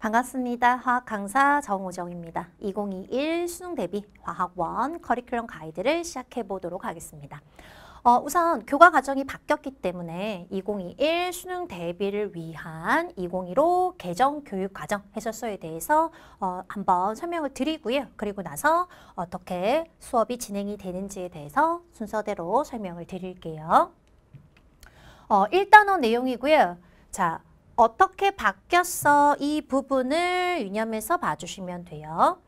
반갑습니다. 화학 강사 정우정입니다. 2021 수능 대비 화학 원 커리큘럼 가이드를 시작해 보도록 하겠습니다. 어, 우선 교과 과정이 바뀌었기 때문에 2021 수능 대비를 위한 2025 개정 교육 과정 해설서에 대해서 어, 한번 설명을 드리고요. 그리고 나서 어떻게 수업이 진행이 되는지에 대해서 순서대로 설명을 드릴게요. 어, 1단원 내용이고요. 자, 어떻게 바뀌었어 이 부분을 유념해서 봐주시면 돼요.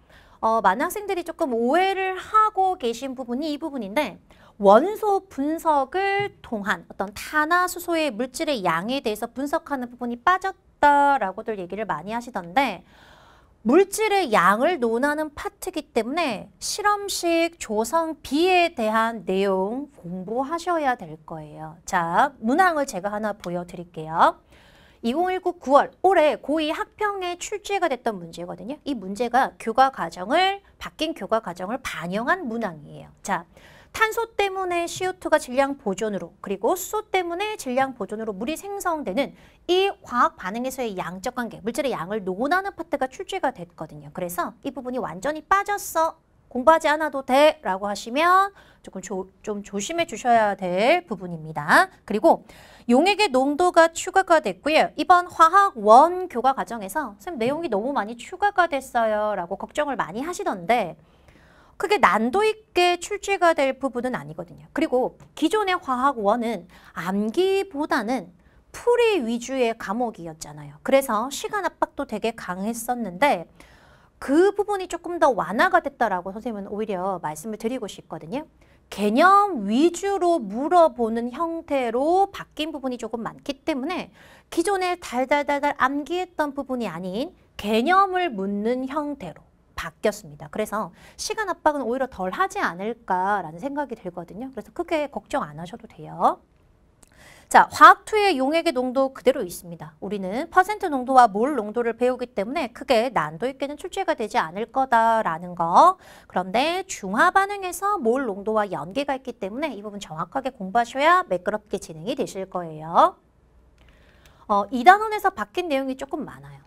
어, 많은 학생들이 조금 오해를 하고 계신 부분이 이 부분인데 원소 분석을 통한 어떤 탄화수소의 물질의 양에 대해서 분석하는 부분이 빠졌다라고들 얘기를 많이 하시던데 물질의 양을 논하는 파트이기 때문에 실험식 조성비에 대한 내용 공부하셔야 될 거예요. 자, 문항을 제가 하나 보여드릴게요. 2019 9월 올해 고2 학평에 출제가 됐던 문제거든요. 이 문제가 교과 과정을 바뀐 교과 과정을 반영한 문항이에요. 자, 탄소 때문에 CO2가 질량 보존으로 그리고 수소 때문에 질량 보존으로 물이 생성되는 이과학 반응에서의 양적 관계, 물질의 양을 논하는 파트가 출제가 됐거든요. 그래서 이 부분이 완전히 빠졌어. 공부하지 않아도 돼 라고 하시면 조금 조, 좀 조심해 주셔야 될 부분입니다. 그리고 용액의 농도가 추가가 됐고요. 이번 화학 원교과 과정에서 선생님 내용이 너무 많이 추가가 됐어요 라고 걱정을 많이 하시던데 크게 난도 있게 출제가 될 부분은 아니거든요. 그리고 기존의 화학 원은 암기보다는 풀이 위주의 과목이었잖아요. 그래서 시간 압박도 되게 강했었는데 그 부분이 조금 더 완화가 됐다라고 선생님은 오히려 말씀을 드리고 싶거든요. 개념 위주로 물어보는 형태로 바뀐 부분이 조금 많기 때문에 기존에 달달달달 암기했던 부분이 아닌 개념을 묻는 형태로 바뀌었습니다. 그래서 시간 압박은 오히려 덜 하지 않을까라는 생각이 들거든요. 그래서 크게 걱정 안 하셔도 돼요. 자, 화학투의 용액의 농도 그대로 있습니다. 우리는 퍼센트 농도와 몰 농도를 배우기 때문에 크게 난도 있게는 출제가 되지 않을 거다라는 거. 그런데 중화 반응에서 몰 농도와 연계가 있기 때문에 이 부분 정확하게 공부하셔야 매끄럽게 진행이 되실 거예요. 어, 이 단원에서 바뀐 내용이 조금 많아요.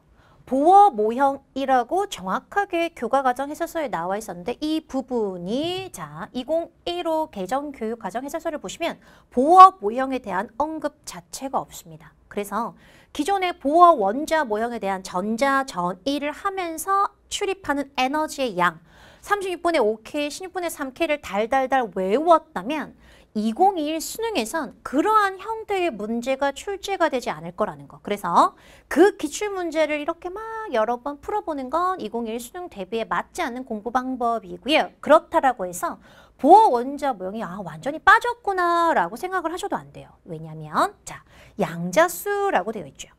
보어 모형이라고 정확하게 교과과정 해설서에 나와 있었는데 이 부분이 자2015 개정 교육과정 해설서를 보시면 보어 모형에 대한 언급 자체가 없습니다. 그래서 기존의 보어 원자 모형에 대한 전자 전이를 하면서 출입하는 에너지의 양 36분의 5K, 16분의 3K를 달달달 외웠다면 2021 수능에선 그러한 형태의 문제가 출제가 되지 않을 거라는 거. 그래서 그 기출 문제를 이렇게 막 여러 번 풀어보는 건 2021 수능 대비에 맞지 않는 공부 방법이고요. 그렇다라고 해서 보어 원자 모형이 아 완전히 빠졌구나라고 생각을 하셔도 안 돼요. 왜냐하면 자 양자수라고 되어 있죠.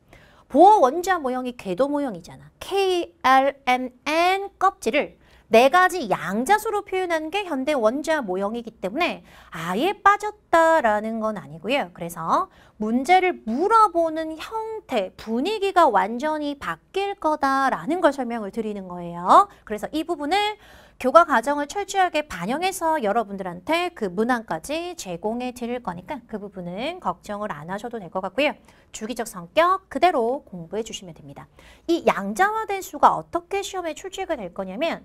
보어 원자 모형이 궤도 모형이잖아. KLMN 껍질을 네 가지 양자수로 표현한 게 현대 원자 모형이기 때문에 아예 빠졌다라는 건 아니고요. 그래서 문제를 물어보는 형태, 분위기가 완전히 바뀔 거다라는 걸 설명을 드리는 거예요. 그래서 이 부분을 교과 과정을 철저하게 반영해서 여러분들한테 그 문항까지 제공해 드릴 거니까 그 부분은 걱정을 안 하셔도 될 것 같고요. 주기적 성격 그대로 공부해 주시면 됩니다. 이 양자화된 수가 어떻게 시험에 출제가 될 거냐면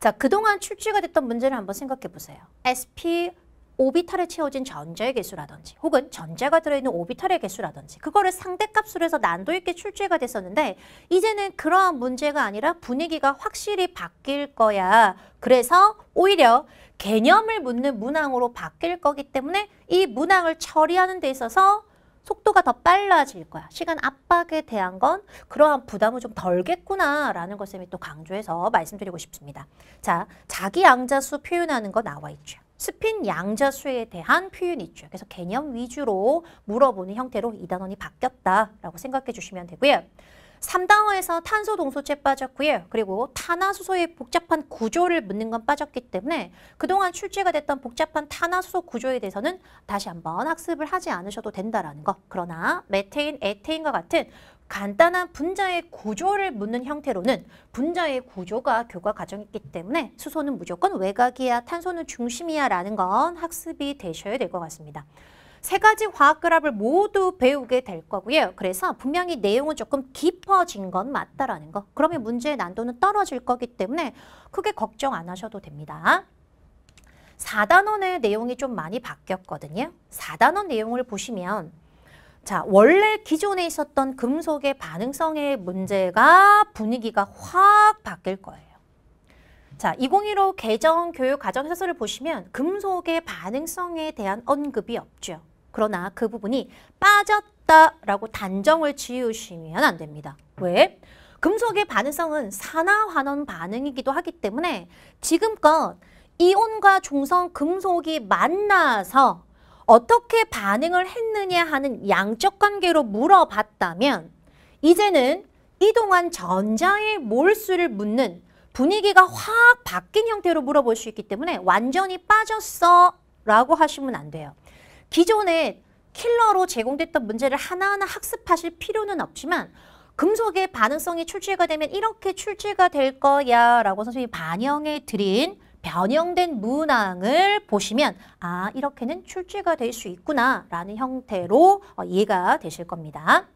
자, 그동안 출제가 됐던 문제를 한번 생각해 보세요. SP 오비탈에 채워진 전자의 개수라든지 혹은 전자가 들어있는 오비탈의 개수라든지 그거를 상대값으로 해서 난도 있게 출제가 됐었는데 이제는 그러한 문제가 아니라 분위기가 확실히 바뀔 거야. 그래서 오히려 개념을 묻는 문항으로 바뀔 거기 때문에 이 문항을 처리하는 데 있어서 속도가 더 빨라질 거야. 시간 압박에 대한 건 그러한 부담을 좀 덜겠구나라는 것쌤또 강조해서 말씀드리고 싶습니다. 자, 자기 양자수 표현하는 거 나와 있죠. 스핀 양자수에 대한 표현이 있죠. 그래서 개념 위주로 물어보는 형태로 이 단원이 바뀌었다라고 생각해 주시면 되고요. 3단어에서 탄소 동소체 빠졌고요. 그리고 탄화수소의 복잡한 구조를 묻는 건 빠졌기 때문에 그동안 출제가 됐던 복잡한 탄화수소 구조에 대해서는 다시 한번 학습을 하지 않으셔도 된다라는 거. 그러나 메테인, 에테인과 같은 간단한 분자의 구조를 묻는 형태로는 분자의 구조가 교과 과정이기 때문에 수소는 무조건 외곽이야, 탄소는 중심이야 라는 건 학습이 되셔야 될 것 같습니다. 세 가지 화학 그래프를 모두 배우게 될 거고요. 그래서 분명히 내용은 조금 깊어진 건 맞다라는 거. 그러면 문제의 난도는 떨어질 거기 때문에 크게 걱정 안 하셔도 됩니다. 4단원의 내용이 좀 많이 바뀌었거든요. 4단원 내용을 보시면 자 원래 기존에 있었던 금속의 반응성의 문제가 분위기가 확 바뀔 거예요. 자, 2015 개정 교육 과정 해설을 보시면 금속의 반응성에 대한 언급이 없죠. 그러나 그 부분이 빠졌다라고 단정을 지으시면 안 됩니다. 왜? 금속의 반응성은 산화환원 반응이기도 하기 때문에 지금껏 이온과 중성 금속이 만나서 어떻게 반응을 했느냐 하는 양적 관계로 물어봤다면 이제는 이동한 전자의 몰수를 묻는 분위기가 확 바뀐 형태로 물어볼 수 있기 때문에 완전히 빠졌어 라고 하시면 안 돼요. 기존에 킬러로 제공됐던 문제를 하나하나 학습하실 필요는 없지만 금속의 반응성이 출제가 되면 이렇게 출제가 될 거야 라고 선생님이 반영해 드린 변형된 문항을 보시면 아 이렇게는 출제가 될 수 있구나 라는 형태로 어, 이해가 되실 겁니다.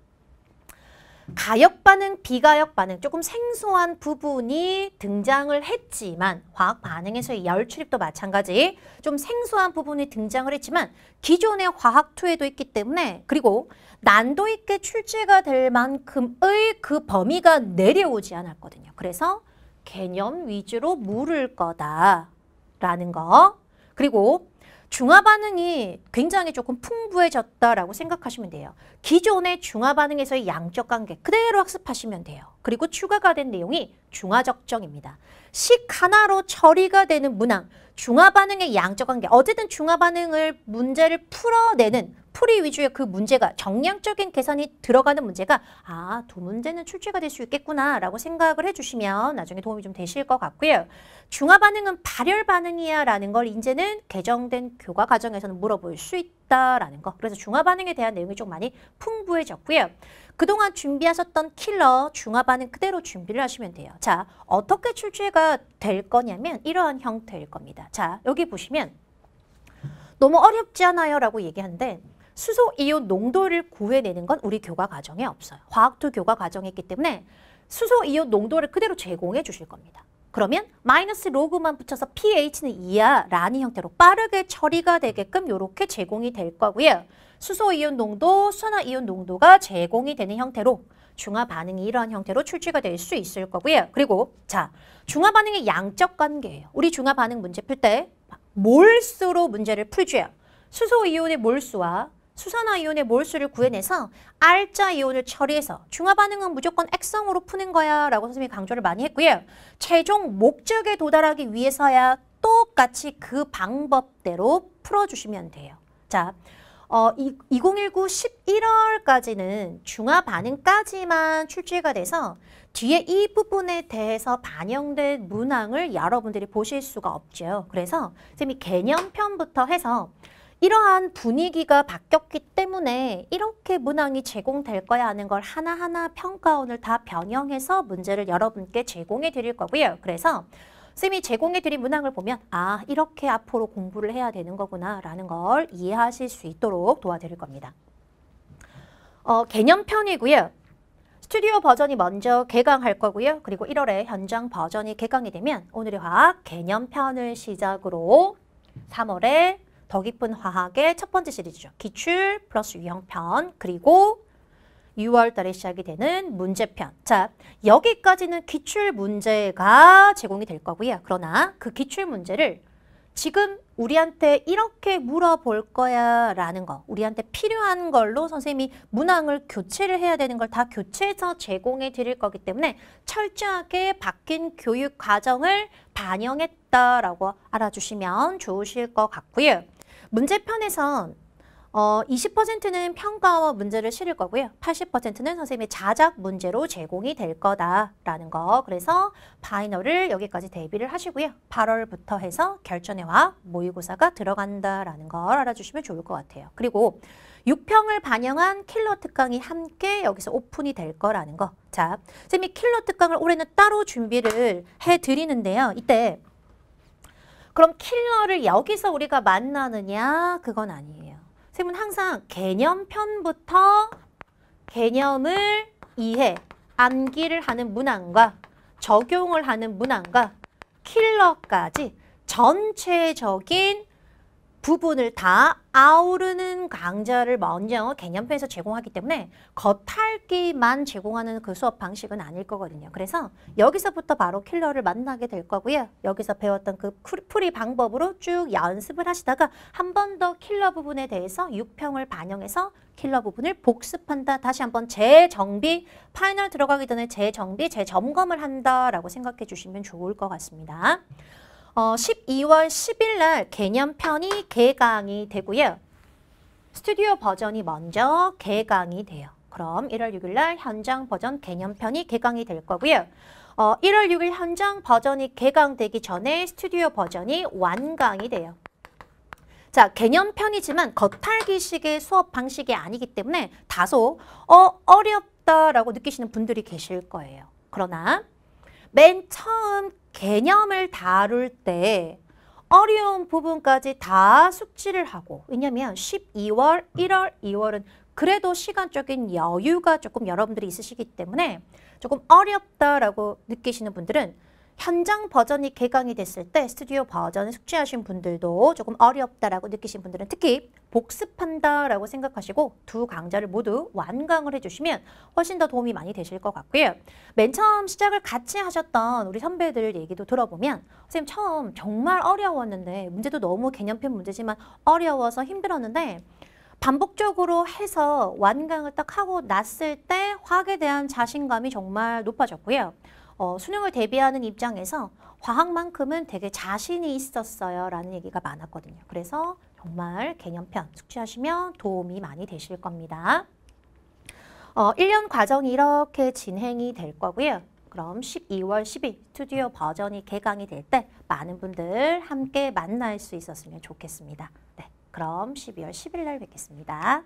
가역 반응, 비가역 반응 조금 생소한 부분이 등장을 했지만 화학 반응에서의 열 출입도 마찬가지 좀 생소한 부분이 등장을 했지만 기존의 화학 투에도 있기 때문에 그리고 난도 있게 출제가 될 만큼의 그 범위가 내려오지 않았거든요. 그래서 개념 위주로 물을 거다라는 거 그리고 중화 반응이 굉장히 조금 풍부해졌다라고 생각하시면 돼요. 기존의 중화 반응에서의 양적 관계 그대로 학습하시면 돼요. 그리고 추가가 된 내용이 중화 적정입니다. 식 하나로 처리가 되는 문항, 중화 반응의 양적 관계. 어쨌든 중화 반응을 문제를 풀어내는 풀이 위주의 그 문제가 정량적인 계산이 들어가는 문제가 아, 두 문제는 출제가 될 수 있겠구나라고 생각을 해주시면 나중에 도움이 좀 되실 것 같고요. 중화 반응은 발열 반응이야라는 걸 이제는 개정된 교과 과정에서는 물어볼 수 있다라는 거. 그래서 중화 반응에 대한 내용이 좀 많이 풍부해졌고요. 그동안 준비하셨던 킬러 중화반은 그대로 준비를 하시면 돼요. 자, 어떻게 출제가 될 거냐면 이러한 형태일 겁니다. 자, 여기 보시면 너무 어렵지 않아요 라고 얘기하는데 수소 이온 농도를 구해내는 건 우리 교과 과정에 없어요. 화학투 교과 과정에 있기 때문에 수소 이온 농도를 그대로 제공해 주실 겁니다. 그러면 마이너스 로그만 붙여서 pH는 이하 라는 형태로 빠르게 처리가 되게끔 이렇게 제공이 될 거고요. 수소이온 농도, 수산화이온 농도가 제공이 되는 형태로 중화 반응이 이러한 형태로 출제가 될 수 있을 거고요. 그리고 자 중화 반응의 양적 관계예요. 우리 중화 반응 문제 풀 때 몰수로 문제를 풀죠. 수소이온의 몰수와 수산화이온의 몰수를 구해내서 R자 이온을 처리해서 중화반응은 무조건 액성으로 푸는 거야 라고 선생님이 강조를 많이 했고요. 최종 목적에 도달하기 위해서야 똑같이 그 방법대로 풀어주시면 돼요. 자, 어, 이, 2019 11월까지는 중화 반응까지만 출제가 돼서 뒤에 이 부분에 대해서 반영된 문항을 여러분들이 보실 수가 없죠. 그래서 선생님이 개념편부터 해서 이러한 분위기가 바뀌었기 때문에 이렇게 문항이 제공될 거야 하는 걸 하나하나 평가원을 다 변형해서 문제를 여러분께 제공해 드릴 거고요. 그래서 쌤이 제공해 드린 문항을 보면 아 이렇게 앞으로 공부를 해야 되는 거구나 라는 걸 이해하실 수 있도록 도와드릴 겁니다. 어, 개념편이고요. 스튜디오 버전이 먼저 개강할 거고요. 그리고 1월에 현장 버전이 개강이 되면 오늘의 화학 개념편을 시작으로 3월에 더 깊은 화학의 첫 번째 시리즈죠. 기출 플러스 유형편 그리고 6월달에 시작이 되는 문제편. 자, 여기까지는 기출 문제가 제공이 될 거고요. 그러나 그 기출 문제를 지금 우리한테 이렇게 물어볼 거야 라는 거 우리한테 필요한 걸로 선생님이 문항을 교체를 해야 되는 걸 다 교체해서 제공해 드릴 거기 때문에 철저하게 바뀐 교육 과정을 반영했다라고 알아주시면 좋으실 것 같고요. 문제편에선 어, 20%는 평가와 문제를 실을 거고요. 80%는 선생님의 자작 문제로 제공이 될 거다라는 거. 그래서 파이널을 여기까지 대비를 하시고요. 8월부터 해서 결전에와 모의고사가 들어간다라는 걸 알아주시면 좋을 것 같아요. 그리고 6평을 반영한 킬러 특강이 함께 여기서 오픈이 될 거라는 거. 자, 선생님이 킬러 특강을 올해는 따로 준비를 해드리는데요. 이때 그럼 킬러를 여기서 우리가 만나느냐? 그건 아니에요. 선생님은 항상 개념편부터 개념을 이해, 암기를 하는 문항과 적용을 하는 문항과 킬러까지 전체적인 부분을 다 아우르는 강좌를 먼저 개념편에서 제공하기 때문에 겉핥기만 제공하는 그 수업 방식은 아닐 거거든요. 그래서 여기서부터 바로 킬러를 만나게 될 거고요. 여기서 배웠던 그 풀이 방법으로 쭉 연습을 하시다가 한 번 더 킬러 부분에 대해서 육평을 반영해서 킬러 부분을 복습한다. 다시 한번 재정비, 파이널 들어가기 전에 재정비, 재점검을 한다라고 생각해 주시면 좋을 것 같습니다. 어, 12월 10일 날 개념편이 개강이 되고요. 스튜디오 버전이 먼저 개강이 돼요. 그럼 1월 6일 날 현장 버전 개념편이 개강이 될 거고요. 어, 1월 6일 현장 버전이 개강되기 전에 스튜디오 버전이 완강이 돼요. 자, 개념편이지만 겉핥기식의 수업 방식이 아니기 때문에 다소 어, 어렵다라고 느끼시는 분들이 계실 거예요. 그러나 맨 처음 개념을 다룰 때 어려운 부분까지 다 숙지를 하고 왜냐면 하 12월, 1월, 2월은 그래도 시간적인 여유가 조금 여러분들이 있으시기 때문에 조금 어렵다라고 느끼시는 분들은 현장 버전이 개강이 됐을 때 스튜디오 버전을 숙지하신 분들도 조금 어렵다라고 느끼신 분들은 특히 복습한다라고 생각하시고 두 강좌를 모두 완강을 해주시면 훨씬 더 도움이 많이 되실 것 같고요. 맨 처음 시작을 같이 하셨던 우리 선배들 얘기도 들어보면 선생님 처음 정말 어려웠는데 문제도 너무 개념편 문제지만 어려워서 힘들었는데 반복적으로 해서 완강을 딱 하고 났을 때 화학에 대한 자신감이 정말 높아졌고요. 어, 수능을 대비하는 입장에서 과학만큼은 되게 자신이 있었어요 라는 얘기가 많았거든요. 그래서 정말 개념편 숙지하시면 도움이 많이 되실 겁니다. 어, 1년 과정이 이렇게 진행이 될 거고요. 그럼 12월 10일 스튜디오 버전이 개강이 될 때 많은 분들 함께 만날 수 있었으면 좋겠습니다. 네, 그럼 12월 10일 날 뵙겠습니다.